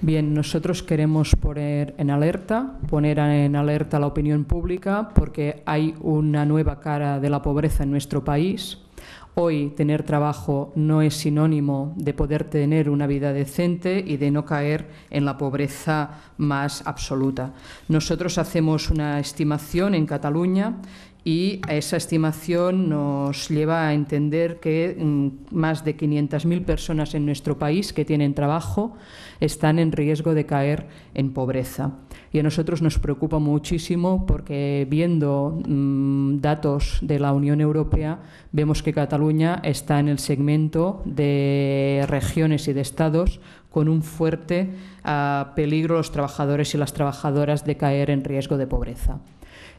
Bien, nosotros queremos poner en alerta, poner en alerta la opinión pública porque hay una nueva cara de la pobreza en nuestro país, Hoy tener trabajo no es sinónimo de poder tener una vida decente y de no caer en la pobreza más absoluta. Nosotros hacemos una estimación en Cataluña y esa estimación nos lleva a entender que mm, más de 500.000 personas en nuestro país que tienen trabajo están en riesgo de caer en pobreza. Y a nosotros nos preocupa muchísimo porque viendo mm, datos de la Unión Europea vemos que Cataluña está en el segmento de regiones y de estados con un fuerte ah, peligro los trabajadores y las trabajadoras de caer en riesgo de pobreza.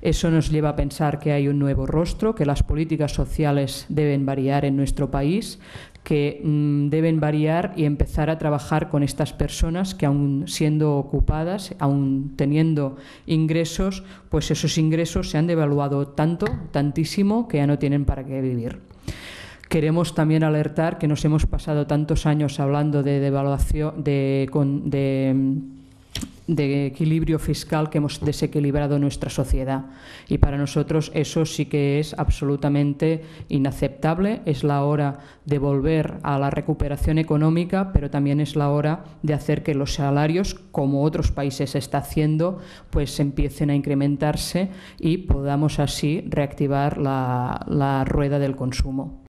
Eso nos lleva a pensar que hay un nuevo rostro, que las políticas sociales deben variar en nuestro país, que mm, deben variar y empezar a trabajar con estas personas que aún siendo ocupadas, aún teniendo ingresos, pues esos ingresos se han devaluado tanto, tantísimo, que ya no tienen para qué vivir. Queremos también alertar que nos hemos pasado tantos años hablando de devaluación, de, equilibrio fiscal que hemos desequilibrado nuestra sociedad. Y para nosotros eso sí que es absolutamente inaceptable. Es la hora de volver a la recuperación económica, pero también es la hora de hacer que los salarios, como otros países está haciendo, pues empiecen a incrementarse y podamos así reactivar la rueda del consumo.